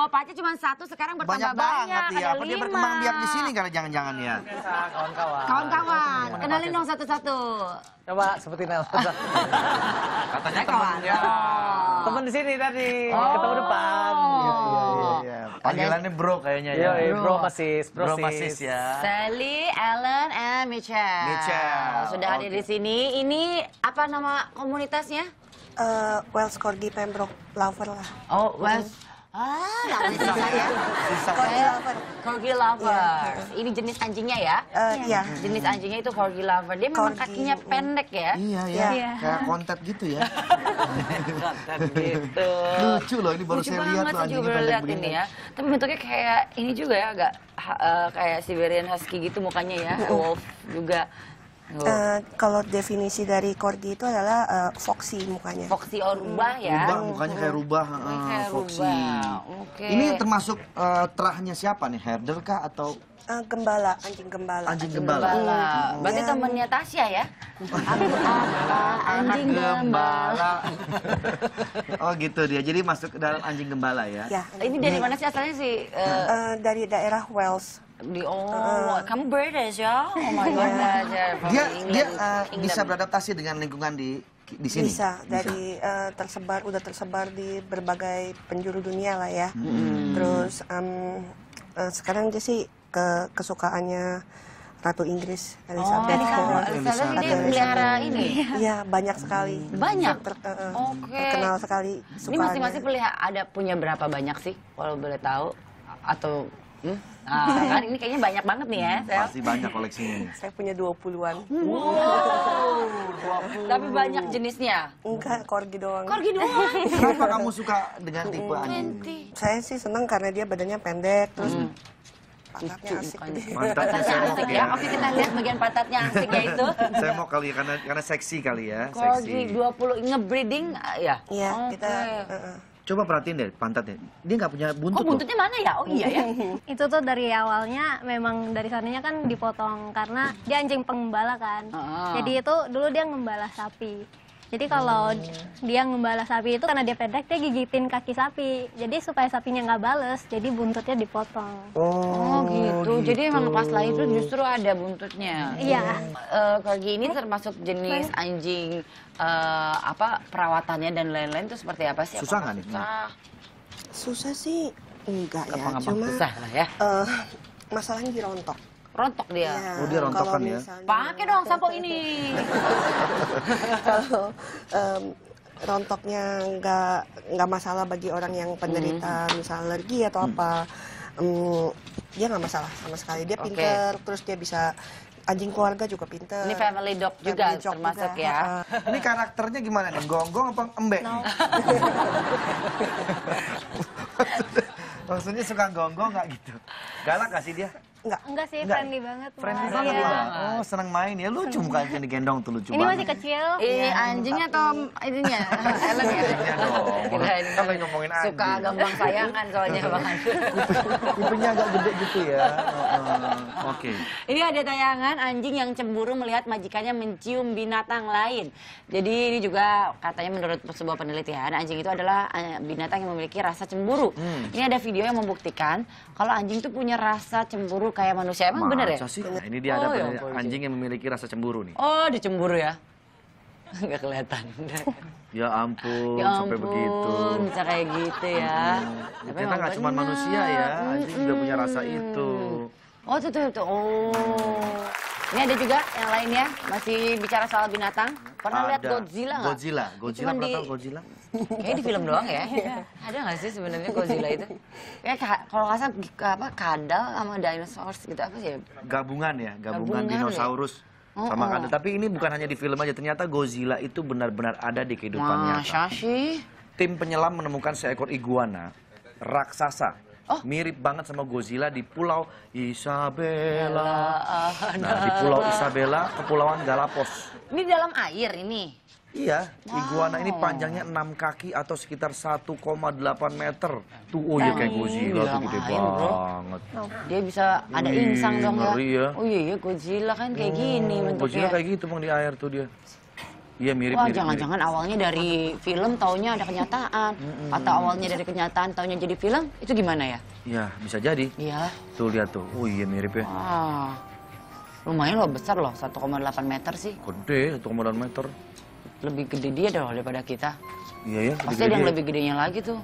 bawa pacar cuma satu, sekarang bertambah banyak. banyak. banget ya. apa dia berkembang biak di sini karena jangan-jangan ya. Kawan-kawan. Kawan-kawan. Kenalin dong satu-satu. Coba seperti Nelson. Katanya temannya. Oh. Teman di sini tadi, oh. ketemu depan. Gitu, ya, Panggilannya bro kayaknya ya. bro masis, bro, bro masis ya. Sally, Ellen, and Michelle. Michelle. Sudah okay. hadir di sini. Ini apa nama komunitasnya? Uh, eh, Wells Corgi Pembroke Lover lah. Oh, Wells. Ah, bisa ya. Sisa. Corgi ya. lover. Corgi lover. Yeah. Ini jenis anjingnya ya? Uh, iya. Jenis anjingnya itu corgi lover. Dia memang corgi. kakinya pendek ya? Iya, ya. iya. Yeah. Kayak kontet gitu ya. kontet gitu. Lucu loh, ini baru Lucu saya lihat tuh anjingnya pendek lihat Ini ya. Tapi bentuknya kayak ini juga ya, agak uh, kayak Siberian Husky gitu mukanya ya, oh. wolf juga. Uh, kalau definisi dari corgi itu adalah uh, eh, foxy mukanya. Foxy or oh, rubah ya. Rubah mukanya kayak rubah, uh, kayak foxy. Rubah. Okay. Ini termasuk uh, terahnya siapa nih? Herder kah atau Uh, gembala, anjing gembala. Anjing gembala. gembala. Hmm. Berarti ya. temannya Tasya ya? Anjing gembala. oh gitu dia. Jadi masuk ke dalam anjing gembala ya? ya. Ini dari mana sih asalnya sih? Uh... Uh, dari daerah Wales di oh uh, kamu British ya oh my iya. god dia dia uh, bisa beradaptasi dengan lingkungan di di sini bisa dari Uh, tersebar udah tersebar di berbagai penjuru dunia lah ya hmm. terus um, uh, sekarang dia sih ke kesukaannya Ratu Inggris oh, Elizabeth. Oh, Elizabeth, Elizabeth ini pelihara ini. Iya, banyak sekali. Hmm. Banyak. Ter, ter, okay. Terkenal sekali. Ini masing-masing pelihara ada punya berapa banyak sih kalau boleh tahu atau Hmm? Nah, kan ini kayaknya banyak banget nih ya. Saya... Pasti banyak koleksinya. Saya punya 20-an. Wow. 20. Tapi banyak jenisnya. Enggak, korgi doang. Korgi doang. Kenapa kamu suka dengan tipe anjing? Saya sih seneng karena dia badannya pendek terus hmm. Pantatnya asik. Pantatnya asik ya. Oke kita lihat bagian patatnya asik ya itu. Saya mau kali ya, karena karena seksi kali ya. Korgi seksi. 20 ngebreeding ah, ya. Iya, okay. kita uh -uh. Coba perhatiin deh pantatnya. Dia nggak punya buntut. Oh, buntutnya loh. mana ya? Oh iya ya. itu tuh dari awalnya memang dari sananya kan dipotong karena dia anjing pengembala kan. Ah. Jadi itu dulu dia ngembala sapi. Jadi kalau dia ngembalas sapi itu karena dia pendek dia gigitin kaki sapi. Jadi supaya sapinya nggak bales, jadi buntutnya dipotong. Oh, oh gitu. gitu. Jadi emang pas lahir itu justru ada buntutnya. Iya. Yeah. Uh, Kogi ini termasuk jenis anjing uh, apa perawatannya dan lain-lain itu seperti apa sih? Susah nggak nih? Susah. Susah sih enggak ya. Cuma susah lah ya. Uh, masalahnya di rontok rontok dia. Yeah. oh dia rontokan ya. Pakai dong sampo ini. kalau um, rontoknya nggak nggak masalah bagi orang yang penderita hmm. misal alergi atau hmm. apa, um, dia nggak masalah sama sekali. Dia pinter, okay. terus dia bisa anjing keluarga juga pinter. Ini family dog family juga dog termasuk juga. ya. Ini karakternya gimana nih? Gonggong apa embek? No. maksudnya, suka gonggong nggak gitu? Galak gak sih dia? Enggak. Enggak sih, enggak. friendly banget. Friendly iya. banget Oh, seneng main ya. Lucu bukan yang digendong tuh lucu ini banget. Ini masih kecil. Ini iya, iya, anjingnya atau ininya? Ellen ya? Kita lagi ngomongin anjing. Suka gampang sayangan soalnya Bang Kupingnya agak gede gitu ya. Oh, oh. Oke. Ini ada tayangan anjing yang cemburu melihat majikannya mencium binatang lain. Jadi ini juga katanya menurut sebuah penelitian, anjing itu adalah eh, binatang yang memiliki rasa cemburu. Hmm. Ini ada video yang membuktikan kalau anjing itu punya rasa cemburu cemburu kayak manusia emang Masa bener ya? Sih? Nah, ini dia oh, ada ya, anjing yang memiliki rasa cemburu nih. Oh, dicemburu ya? Enggak kelihatan. ya ampun, ya ampun, sampai begitu. Bisa kayak gitu ya. Hmm. Ternyata nggak cuma manusia ya, anjing hmm. juga punya rasa itu. Oh, itu, itu, itu. Oh. Ini ada juga yang lainnya, masih bicara soal binatang. Pernah lihat Godzilla nggak? Godzilla, Godzilla kan pernah di... tahu Godzilla? Kayaknya di film doang ya. Iya. Ada nggak sih sebenarnya Godzilla itu? Ya kalau nggak salah apa kadal sama dinosaurus gitu apa sih? Gabungan ya, gabungan, gabungan ya. dinosaurus. Ya? sama oh, oh. ada tapi ini bukan hanya di film aja ternyata Godzilla itu benar-benar ada di kehidupan Masa nyata tim penyelam menemukan seekor iguana raksasa Oh. Mirip banget sama Godzilla di Pulau Isabella. Ah, nah, nah, di Pulau nah. Isabella, Kepulauan Galapos. Ini dalam air ini? Iya, wow. iguana ini panjangnya 6 kaki atau sekitar 1,8 meter. Tuh, oh iya kayak Godzilla tuh gede banget. Bro. Oh, dia bisa ada insang dong ya. ya. Oh iya, iya Godzilla kan kayak oh, gini bentuknya. Godzilla kayak gitu bang di air tuh dia. Iya mirip. Wah jangan-jangan awalnya dari film taunya ada kenyataan atau awalnya dari kenyataan taunya jadi film itu gimana ya? Iya bisa jadi. Iya. Tuh lihat tuh, oh iya mirip ya. Wah. Lumayan loh besar loh 1,8 meter sih. Gede 1,8 meter. Lebih gede dia dong daripada kita. Iya ya. Pasti ada yang lebih gedenya lagi tuh.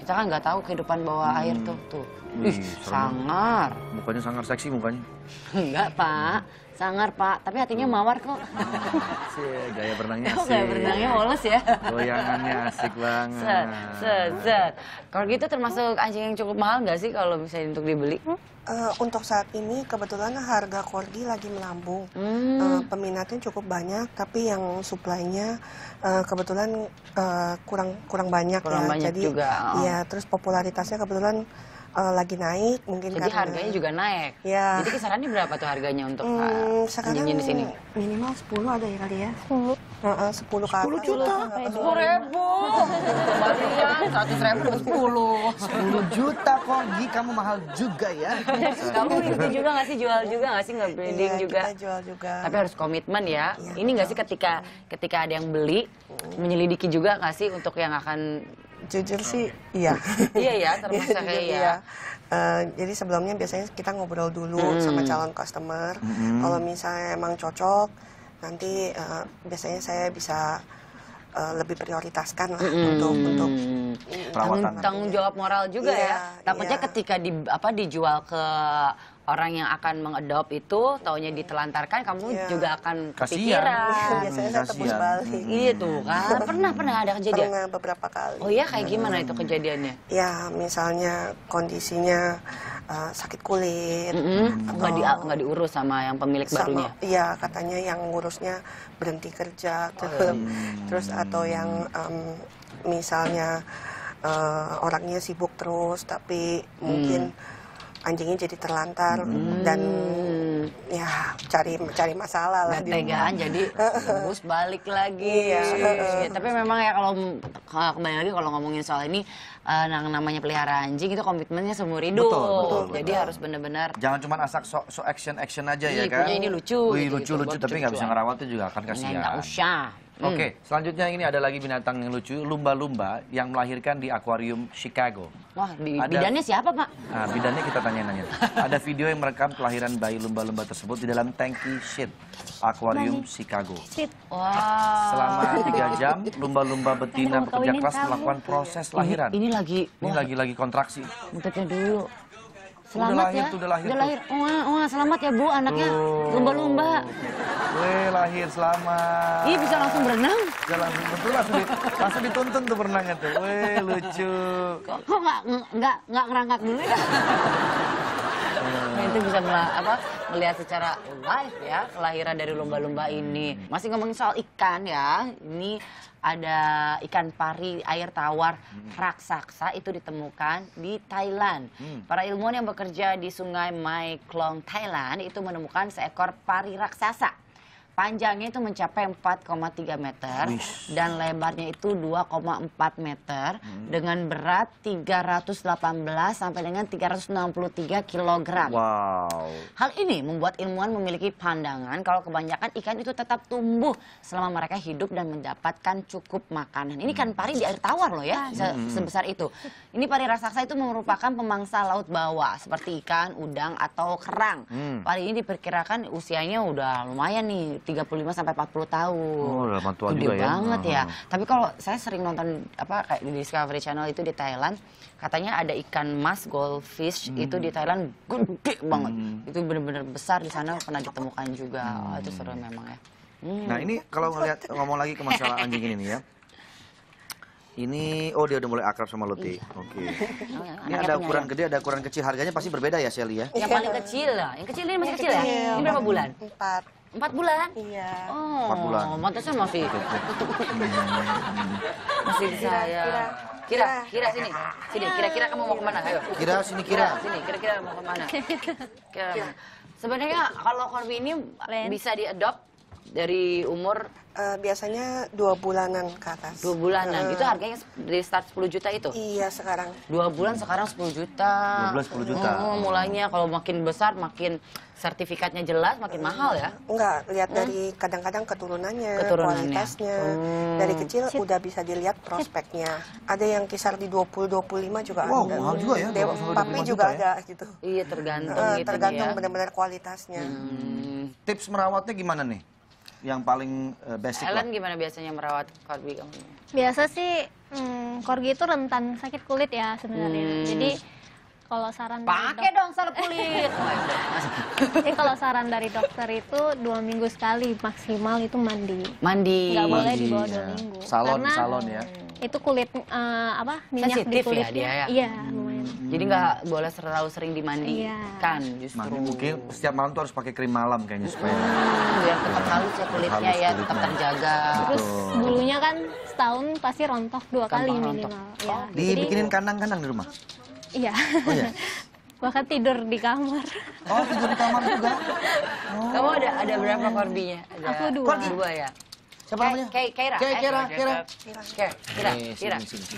Kita kan nggak tahu kehidupan bawah hmm. air tuh tuh. Wih, Ih, sangar. Mukanya sangar seksi mukanya. Enggak pak. Sangar pak, tapi hatinya hmm. mawar kok. Sih, gaya berenangnya asik. Gaya berenangnya mulus oh, ya. Goyangannya asik banget. Set, set, Kalau gitu termasuk anjing yang cukup mahal nggak sih kalau misalnya untuk dibeli? Uh, untuk saat ini kebetulan harga korgi lagi melambung. Hmm. Uh, peminatnya cukup banyak, tapi yang suplainya uh, eh, kebetulan uh, kurang kurang banyak kurang ya. Banyak Jadi juga. Oh. ya terus popularitasnya kebetulan uh, lagi naik mungkin Jadi karena... harganya juga naik. Ya. Jadi kisarannya berapa tuh harganya untuk hmm, eh, sekarang di sini? Minimal 10 ada ya kali ya. 10. sepuluh uh, 10 kali. 10 juta. Sepuluh ribu. Satu ribu Sepuluh sepuluh juta Kogi, kamu mahal juga ya. kamu itu juga nggak sih jual juga nggak sih nggak branding ya, juga. Kita jual juga. Tapi harus komitmen ya. ya Ini nggak sih ketika ketika ada yang beli menyelidiki juga nggak sih untuk yang akan jujur okay. sih iya. iya ya, termasuk iya, ya, Uh, jadi sebelumnya biasanya kita ngobrol dulu hmm. sama calon customer. Hmm. Kalau misalnya emang cocok, nanti uh, biasanya saya bisa uh, lebih prioritaskan lah hmm. untuk untuk Tanggung, tanggung jawab moral juga iya, ya. Takutnya iya. ketika di apa dijual ke orang yang akan mengadop itu taunya ditelantarkan kamu yeah. juga akan kepikiran. Kasian. Iya, biasanya saya balik. Hmm. Iya tuh kan. Pernah pernah ada kejadian? Pernah beberapa kali. Oh iya kayak gimana hmm. itu kejadiannya? Ya misalnya kondisinya uh, sakit kulit. Mm -hmm. nggak, di, oh. nggak diurus sama yang pemilik sama, barunya? Iya katanya yang ngurusnya berhenti kerja. Oh, iya. Terus atau yang um, misalnya uh, orangnya sibuk terus tapi mm. mungkin anjingnya jadi terlantar hmm. dan ya cari cari masalah lah tegaan jadi bus balik lagi iya. ya tapi memang ya kalau kembali lagi kalau ngomongin soal ini uh, namanya pelihara anjing itu komitmennya seumur hidup betul, betul, jadi harus benar-benar jangan cuma asak so, so action action aja Iyi, ya iya, kan ini lucu Wih, gitu, lucu gitu, lucu tapi nggak bisa ngerawat itu juga akan kasihan nggak usah Hmm. Oke, okay, hmm. selanjutnya ini ada lagi binatang yang lucu, lumba-lumba yang melahirkan di akuarium Chicago. Wah, di, ada, bidannya siapa, Pak? Nah, bidannya kita tanya-nanya. ada video yang merekam kelahiran bayi lumba-lumba tersebut di dalam tanki shit akuarium Chicago. Shit. Wow. Selama tiga jam, lumba-lumba betina bekerja keras melakukan proses lahiran. Ini, lagi ini lagi-lagi kontraksi. Untuknya dulu. Selamat udah lahir, ya. Tuh, udah lahir. Udah lahir. Wah, wah, selamat ya, Bu, anaknya lumba-lumba. Wih lahir selamat. Ih, iya, bisa langsung berenang? Bisa langsung, betul langsung, di, langsung dituntun tuh berenangnya tuh. Weh, lucu. Kok, nggak nggak nggak ngerangkak dulu ya? Nah, itu bisa mela, apa, melihat secara live ya kelahiran dari lomba-lomba ini. Masih ngomongin soal ikan ya. Ini ada ikan pari air tawar hmm. raksasa itu ditemukan di Thailand. Hmm. Para ilmuwan yang bekerja di Sungai Mae Klong Thailand itu menemukan seekor pari raksasa Panjangnya itu mencapai 4,3 meter Wish. dan lebarnya itu 2,4 meter hmm. dengan berat 318 sampai dengan 363 kilogram. Wow. Hal ini membuat ilmuwan memiliki pandangan kalau kebanyakan ikan itu tetap tumbuh selama mereka hidup dan mendapatkan cukup makanan. Ini kan hmm. pari di air tawar loh ya iya. se hmm. sebesar itu. Ini pari raksasa itu merupakan pemangsa laut bawah seperti ikan, udang atau kerang. Hmm. Pari ini diperkirakan usianya udah lumayan nih 35 sampai 40 tahun. Oh, lama tua Gede juga banget ya. banget ya. Tapi kalau saya sering nonton apa kayak di Discovery Channel itu di Thailand, katanya ada ikan mas goldfish hmm. itu di Thailand gede banget. Hmm. Itu benar-benar besar di sana pernah ditemukan juga. Hmm. Oh, itu seru memang ya. Hmm. Nah, ini kalau ngelihat ngomong lagi ke masalah anjing ini ya. Ini, oh dia udah mulai akrab sama Luti. Iya. Oke. Okay. Oh, ya, ini ada ukuran ya? gede, ada ukuran kecil. Harganya pasti berbeda ya, Shelly ya? Yang paling kecil lah. Yang kecil ini masih kecil, kecil ya? Ini berapa bulan? Empat. Empat bulan? Iya. Oh, Empat bulan. Mantasnya masih... masih bisa ya. Kira, kira sini. Sini, kira-kira kamu mau kemana? Ayo. Kira, sini kira. Kira, sini, kira-kira mau kemana? Kira. Sebenarnya kalau Corby ini bisa diadop dari umur Uh, biasanya dua bulanan ke atas. Dua bulanan, uh, itu harganya dari start 10 juta itu? Iya sekarang. Dua bulan sekarang 10 juta. Dua bulan 10 juta. Oh, oh, mulainya kalau makin besar makin sertifikatnya jelas makin mahal ya? Enggak, lihat dari kadang-kadang keturunannya, keturunannya, kualitasnya. Hmm. Dari kecil Cip. udah bisa dilihat prospeknya. Ada yang kisar di 20-25 juga wow, ada. Mahal juga ya. Dewa, papi juga ya? ada gitu. Iya tergantung uh, gitu Tergantung benar-benar kualitasnya. Hmm. Tips merawatnya gimana nih? yang paling uh, basic Ellen lah. gimana biasanya merawat corgi kamu? Biasa sih hmm, corgi itu rentan sakit kulit ya sebenarnya. Hmm. Jadi kalau saran pakai dong salep kulit. Jadi kalau saran dari dokter itu dua minggu sekali maksimal itu mandi. Mandi. Gak boleh dibawa dua iya. minggu. Salon, Karena salon ya. Itu kulit uh, apa minyak Sensitif di kulit. Ya, ya. Iya. Hmm Iya. Hmm. Jadi nggak boleh terlalu sering dimandikan iya. justru. Mandi mungkin setiap malam tuh harus pakai krim malam kayaknya supaya biar tetap halus ya kulitnya ya, halus ya, tetap terjaga. Terus bulunya kan setahun pasti rontok dua Kampang kali rontok. minimal. Ya. Oh, dibikinin gitu. kandang-kandang di rumah? Iya. Oh, iya? Bahkan tidur di kamar. Oh, tidur di kamar juga? Oh. Kamu ada ada berapa korbinya? Ada... Aku dua. Dua ya? Siapa namanya? Kira. Kira. Kira. Kira. Kira.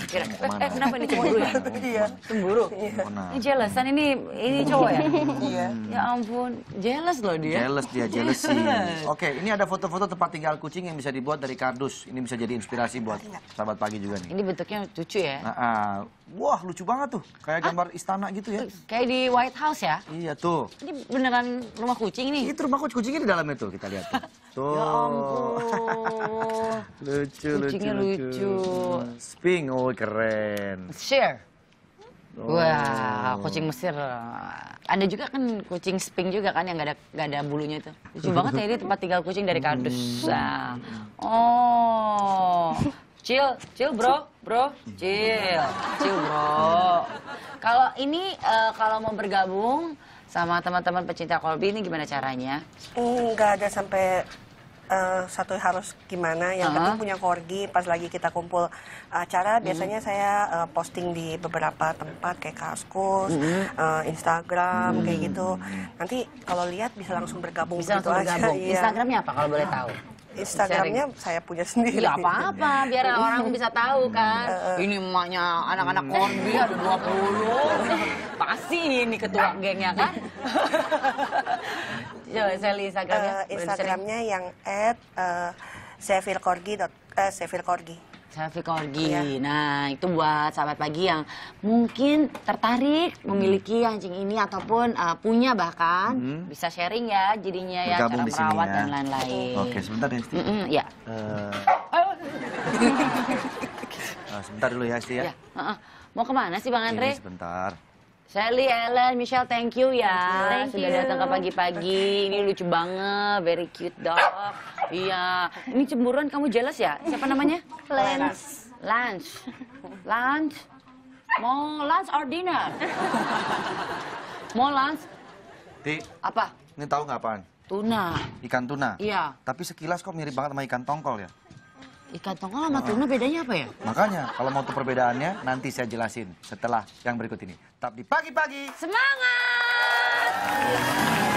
Kira. Eh, kenapa ini cemburu ya? Iya. Cemburu? Iya. Ini jelasan ini ini cowok ya? Iya. Ya ampun, Jelas loh dia. Jelas dia, sih. Oke, ini ada foto-foto tempat tinggal kucing yang bisa dibuat dari kardus. Ini bisa jadi inspirasi buat sahabat pagi juga nih. Ini bentuknya lucu ya? Heeh. Nah, ah. Wah, lucu banget tuh. Kayak ah. gambar istana gitu ya. Kayak di White House ya? Iya tuh. Ini beneran rumah kucing nih. Itu rumah kucing kucingnya di dalamnya tuh, kita lihat tuh. Tuh. Ya ampun. lucu, Kucingnya lucu, lucu. lucu. Sping, oh keren. Share. Oh. Wah, kucing Mesir. Ada juga kan kucing sping juga kan yang gak ada gak ada bulunya itu. Lucu banget ya ini tempat tinggal kucing dari kardus. Hmm. Oh. Chill, chill bro. Bro, chill, chill bro. Kalau ini uh, kalau mau bergabung sama teman-teman pecinta Kolbi ini gimana caranya? Enggak ada sampai uh, satu harus gimana. Yang uh -huh. penting punya korgi. Pas lagi kita kumpul acara, hmm. biasanya saya uh, posting di beberapa tempat kayak kaskus, hmm. uh, Instagram, hmm. kayak gitu. Nanti kalau lihat bisa langsung bergabung. Bisa gitu langsung bergabung. Aja, iya. Instagramnya apa kalau boleh tahu? Instagramnya saya punya sendiri. Ya apa-apa, biar orang bisa tahu kan. Ini emaknya anak-anak Korbi ada 20. Pasti ini ketua nah. gengnya kan. Coba saya lihat Instagramnya. Uh, Instagramnya yang at uh, sevilkorgi. Uh, sevilkorgi. Selfie corgi. Ya. Nah, itu buat sahabat pagi yang mungkin tertarik hmm. memiliki anjing ini ataupun uh, punya bahkan hmm. bisa sharing ya jadinya ya cara merawat ya. dan lain-lain. Oke, sebentar ya, Sti. Mm -mm, ya. Uh... sebentar dulu ya, Sti ya. ya. Uh -uh. Mau kemana sih Bang Andre? Ini sebentar. Shelly, Ellen, Michelle, thank you ya. Thank you. Sudah datang ke pagi-pagi. Ini lucu banget, very cute dog. Iya. Ini cemburuan kamu jelas ya? Siapa namanya? Lance. Lunch. Lunch. Mau lunch or dinner? Mau lunch? Ti. Apa? Ini tahu nggak apaan? Tuna. Ikan tuna? Iya. Tapi sekilas kok mirip banget sama ikan tongkol ya? Ikan tongkol sama tuna bedanya apa ya? Makanya, kalau mau tuh perbedaannya nanti saya jelasin setelah yang berikut ini. Tetap di pagi-pagi. Semangat!